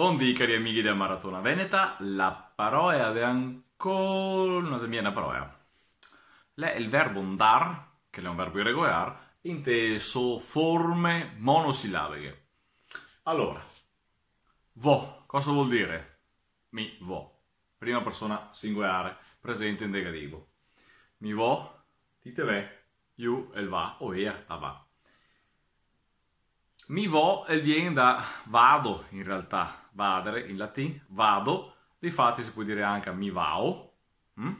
Buon Buongiorno cari amici della Maratona Veneta, la parola è ancora... non so mi una parola. Le, il verbo andar, che è un verbo irregolare, inteso forme monosillabiche. Allora, vo, cosa vuol dire? Mi vo, prima persona singolare, presente in negativo. Mi vo, dite ve, you, el va, o ea, la va. Mi vo e viene da vado in realtà, vadere in latino, vado, difatti si può dire anche mi vao, mh? Mm?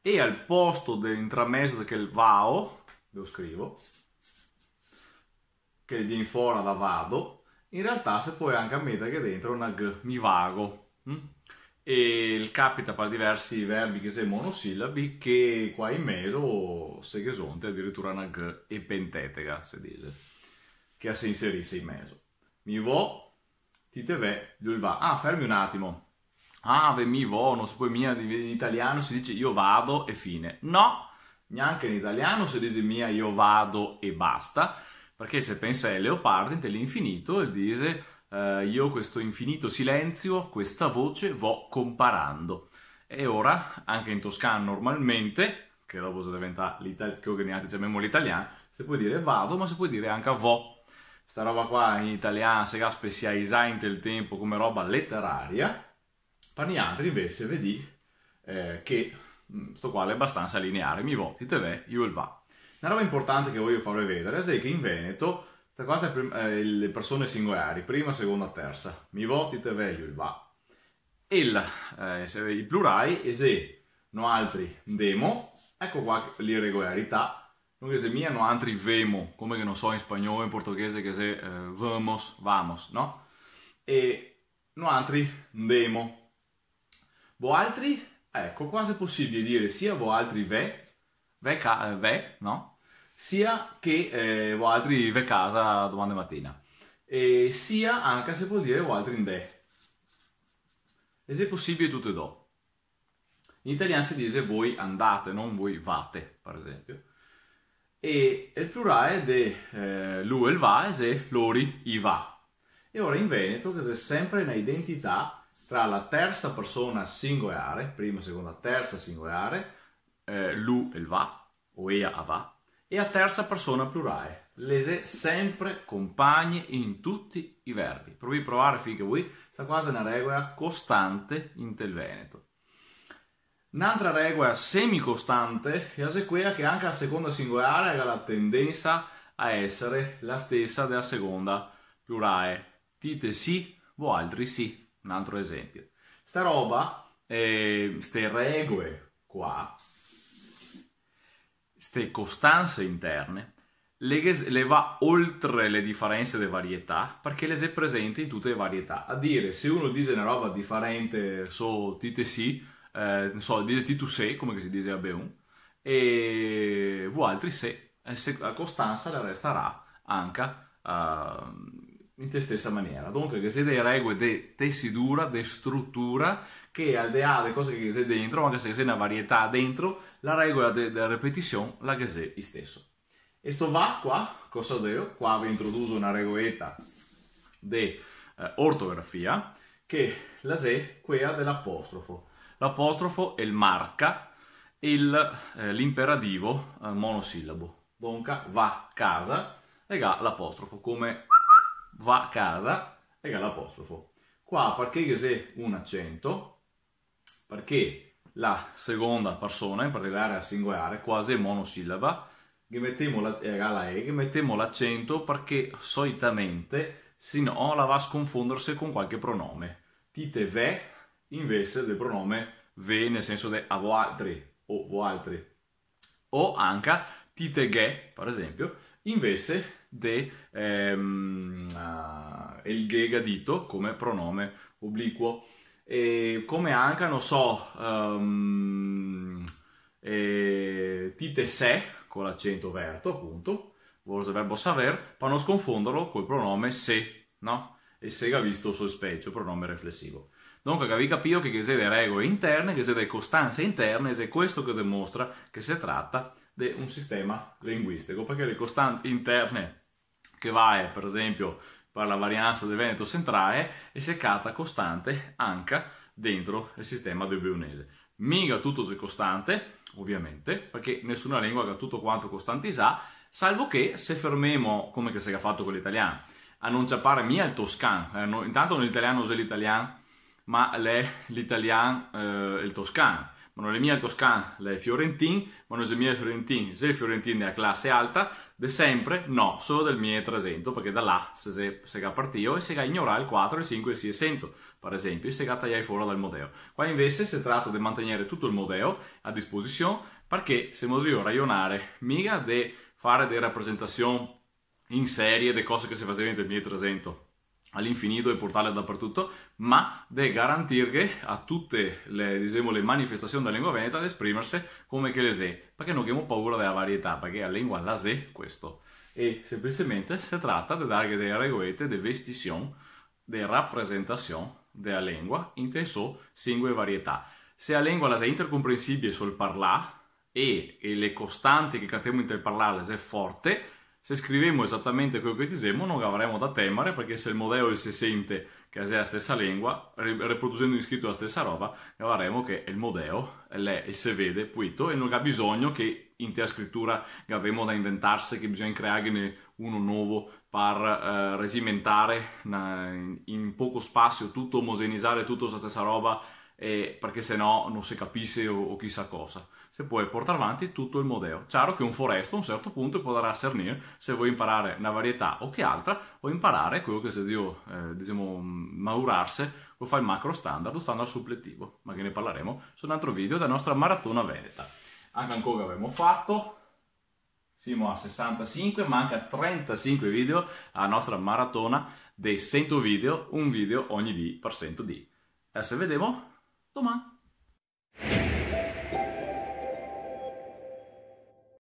e al posto dell'intramesso che è il vao, lo scrivo, che viene fuori da vado, in realtà si può anche mettere dentro una g, mi vago. Mh? Mm? E il capita per diversi verbi che sono monosillabi che qua in meso se che sonte addirittura una g e pentetega si dice che si inserisse in mezzo. Mi vo, ti te ve, lui va. Ah, fermi un attimo. Ah, ve mi vo, non si mia, in italiano si dice io vado e fine. No, neanche in italiano si dice mia io vado e basta, perché se pensa ai leopardi, dell'infinito, e dice eh, io questo infinito silenzio, questa voce, vo comparando. E ora, anche in toscano normalmente, che dopo diventa l'italiano, che abbiamo l'italiano, si può dire vado, ma si può dire anche vo sta roba qua in italiano se si è specializzata il tempo come roba letteraria, Paniandri invece vedi eh, che mm, sto qua è abbastanza lineare, mi voti, te ve, io il va. Una roba importante che voglio farvi vedere è che in Veneto sta quasi eh, le persone singolari, prima, seconda, terza, mi voti, te ve, io il va. Il, eh, il plurale è se no altri demo, ecco qua l'irregolarità Nunca se mia no altri vemo, come che non so in spagnolo, in portoghese che se eh, vamos, vamos, no? E no altri demo. Vo altri, ecco, quasi è possibile dire sia vo altri ve, ve, ca, eh, ve no? Sia che eh, vo altri ve casa domani mattina. E sia anche se può dire vo altri in de. E se è possibile tutte e due. In italiano si dice voi andate, non voi vate, per esempio e il plurale di eh, lui il vaes è lori i va. E ora in Veneto c'è sempre un'identità tra la terza persona singolare, prima, seconda, terza singolare, eh, lui il va, o ea a va, e la terza persona plurale. Lese sempre compagne in tutti i verbi. Provi a provare finché vuoi, sta quasi una regola costante in tel Veneto. Un'altra regola semicostante è quella che anche la seconda singolare ha la tendenza a essere la stessa della seconda plurale. Dite sì, voi altri sì. Un altro esempio. Sta roba, eh, regole qua, queste costanze interne, le, le va oltre le differenze delle varietà perché le è presente in tutte le varietà. A dire, se uno dice una roba differente, so, dite sì, eh, non so, dice tu sei, come si dice a Beun, e vuoi altri se, eh, se la Costanza le resterà anche uh, in te stessa maniera. Dunque, che delle regole, di tessitura, di struttura, che al di là delle cose che sei dentro, anche se sei una varietà dentro, la regola della ripetizione la che sei stesso. E sto va qua, cosa devo? Qua vi introduco una regoletta di eh, ortografia, che la se quella dell'apostrofo l'apostrofo e il marca, e eh, l'imperativo eh, monosillabo. Donca va casa e ga l'apostrofo, come va casa e ga l'apostrofo. Qua perché c'è un accento, perché la seconda persona, in particolare al singolare, quasi monosillaba, che mettiamo la, eh, la e, che mettiamo l'accento perché solitamente si no, la va a sconfondersi con qualche pronome. Tite ve invece del pronome ve nel senso di avo altri o voaltri o anche tite ghe per esempio invece de ehm, uh, il ghe gadito come pronome obliquo e come anche non so um, eh, tite se con l'accento verto appunto il verbo saver per non sconfonderlo col pronome se no? e se ha visto il suo specie pronome riflessivo Dunque vi capito che chiede regole interne, che chiede costanze interne, ed è questo che dimostra che si tratta di un sistema linguistico, perché le costanti interne che vai, per esempio, per la varianza del Veneto centrale, è seccata costante anche dentro il sistema del bionese. Miga tutto è costante, ovviamente, perché nessuna lingua che ha tutto quanto costanti sa, salvo che se fermiamo, come che si è fatto con l'italiano, a non ciappare mia il toscano, eh, no, intanto l'italiano usa l'italiano, ma è l'italiano e eh, il toscano. Manolemia il toscano, le fiorentin, manosemia il fiorentino, se il fiorentino è a classe alta, de sempre, no, solo del 1300, perché da là se, se ga partio e se ga ignorato il 4, il 5 e il 600, per esempio, e se ga tagliare fuori dal modello. Qua invece si tratta di mantenere tutto il modello a disposizione, perché se modrio ragionare, mica di fare delle rappresentazioni in serie di cose che si facevano nel 1300, all'infinito e portarle dappertutto, ma deve garantire a tutte le, diciamo, le manifestazioni della lingua veneta di esprimersi come che le sé, perché non abbiamo paura della varietà, perché la lingua la sé questo. E semplicemente si tratta di dare delle regole, di vestizione, di rappresentazione della lingua in te so singole varietà. Se la lingua la è intercomprensibile sul parlare e, e le costanti che cattiamo in te parlare è forte, se scriviamo esattamente quello che diciamo non avremo da temere perché se il modello si sente che è la stessa lingua, riproducendo in scritto la stessa roba, avremo che il modello è se vede puito e non ha bisogno che in te scrittura avremo da inventarsi, che bisogna creare uno nuovo per eh, resimentare in, in poco spazio tutto, omogenizzare tutto la stessa roba eh, perché se no non si capisce o, o, chissà cosa. Se puoi portare avanti tutto il modello. Chiaro che un foresto a un certo punto può dare a cernire se vuoi imparare una varietà o che altra, o imparare quello che se dio, eh, diciamo, mm, maurarsi, lo fa il macro standard o standard supplettivo. ma che ne parleremo su un altro video della nostra maratona veneta. Anche ancora abbiamo fatto, siamo a 65, manca 35 video alla nostra maratona dei 100 video, un video ogni di per 100 di. Adesso se vediamo Duman.